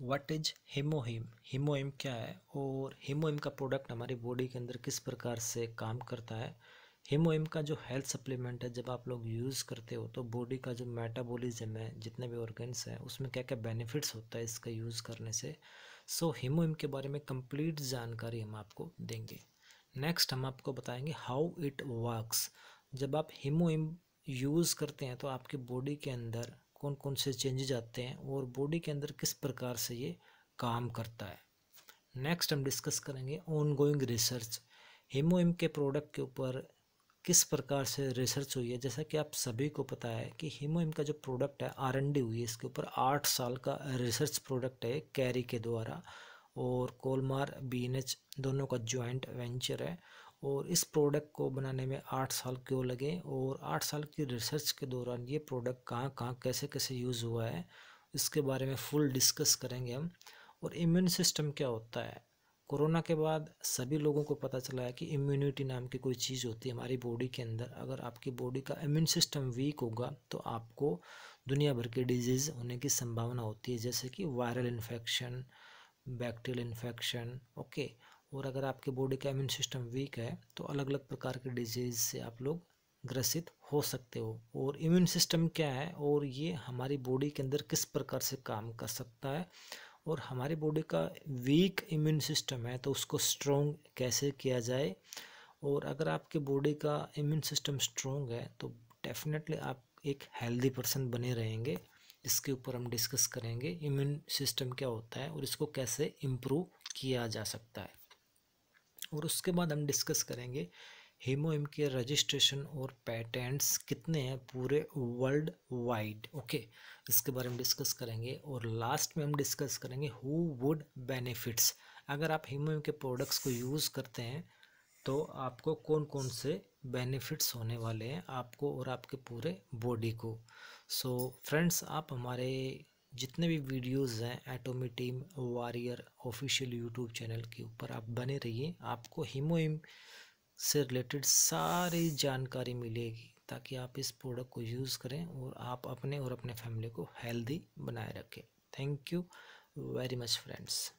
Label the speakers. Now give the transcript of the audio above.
Speaker 1: what is हेमोहिम हेमोहिम क्या है और हेमोहिम का प्रोडक्ट हमारी बॉडी के अंदर किस प्रकार से काम करता है हेमोहिम का जो हेल्थ सप्लीमेंट है जब आप लोग यूज़ करते हो तो बॉडी का जो मेटाबॉलिज्म है जितने भी ऑर्गेन्स हैं उसमें क्या क्या बेनिफिट्स होता है इसका यूज़ करने से सो so, के बारे में कंप्लीट जानकारी हम आपको देंगे नेक्स्ट हम आपको बताएंगे हाउ इट वर्क्स जब आप हेमोहिम यूज़ करते हैं तो आपकी बॉडी के अंदर कौन कौन से चेंजेज आते हैं और बॉडी के अंदर किस प्रकार से ये काम करता है नेक्स्ट हम डिस्कस करेंगे ऑन गोइंग रिसर्च हेमोइम के प्रोडक्ट के ऊपर किस प्रकार से रिसर्च हुई है जैसा कि आप सभी को पता है कि हेमोइम का जो प्रोडक्ट है आर एन डी हुई है इसके ऊपर आठ साल का रिसर्च प्रोडक्ट है कैरी के द्वारा और कोलमार बी एन एच दोनों का ज्वाइंट वेंचर है और इस प्रोडक्ट को बनाने में आठ साल क्यों लगे और आठ साल की रिसर्च के दौरान ये प्रोडक्ट कहाँ कहाँ कैसे कैसे यूज़ हुआ है इसके बारे में फुल डिस्कस करेंगे हम और इम्यून सिस्टम क्या होता है कोरोना के बाद सभी लोगों को पता चला है कि इम्यूनिटी नाम की कोई चीज़ होती है हमारी बॉडी के अंदर अगर आपकी बॉडी का इम्यून सिस्टम वीक होगा तो आपको दुनिया भर के डिजीज़ होने की संभावना होती है जैसे कि viral infection bacterial infection okay और अगर आपके बॉडी का इम्यून सिस्टम वीक है तो अलग अलग प्रकार के डिजीज़ से आप लोग ग्रसित हो सकते हो और इम्यून सिस्टम क्या है और ये हमारी बॉडी के अंदर किस प्रकार से काम कर सकता है और हमारी बॉडी का वीक इम्यून सिस्टम है तो उसको स्ट्रोंग कैसे किया जाए और अगर आपके बॉडी का इम्यून सिस्टम स्ट्रोंग है तो डेफिनेटली आप एक हेल्दी पर्सन बने रहेंगे इसके ऊपर हम डिस्कस करेंगे इम्यून सिस्टम क्या होता है और इसको कैसे इम्प्रूव किया जा सकता है और उसके बाद हम डिस्कस करेंगे एम के रजिस्ट्रेशन और पैटेंट्स कितने हैं पूरे वर्ल्ड वाइड ओके इसके बारे में डिस्कस करेंगे और लास्ट में हम डिस्कस करेंगे हु वुड बेनिफिट्स अगर आप एम के प्रोडक्ट्स को यूज़ करते हैं तो आपको कौन कौन से बेनिफिट्स होने वाले हैं आपको और आपके पूरे बॉडी को सो so, फ्रेंड्स आप हमारे जितने भी वीडियोस हैं Atomy team warrior official YouTube channel के ऊपर आप बने रहिए आपको हिमोइम से रिलेटेड सारी जानकारी मिलेगी ताकि आप इस प्रोडक्ट को यूज़ करें और आप अपने और अपने फैमिली को हेल्दी बनाए रखें thank you very much friends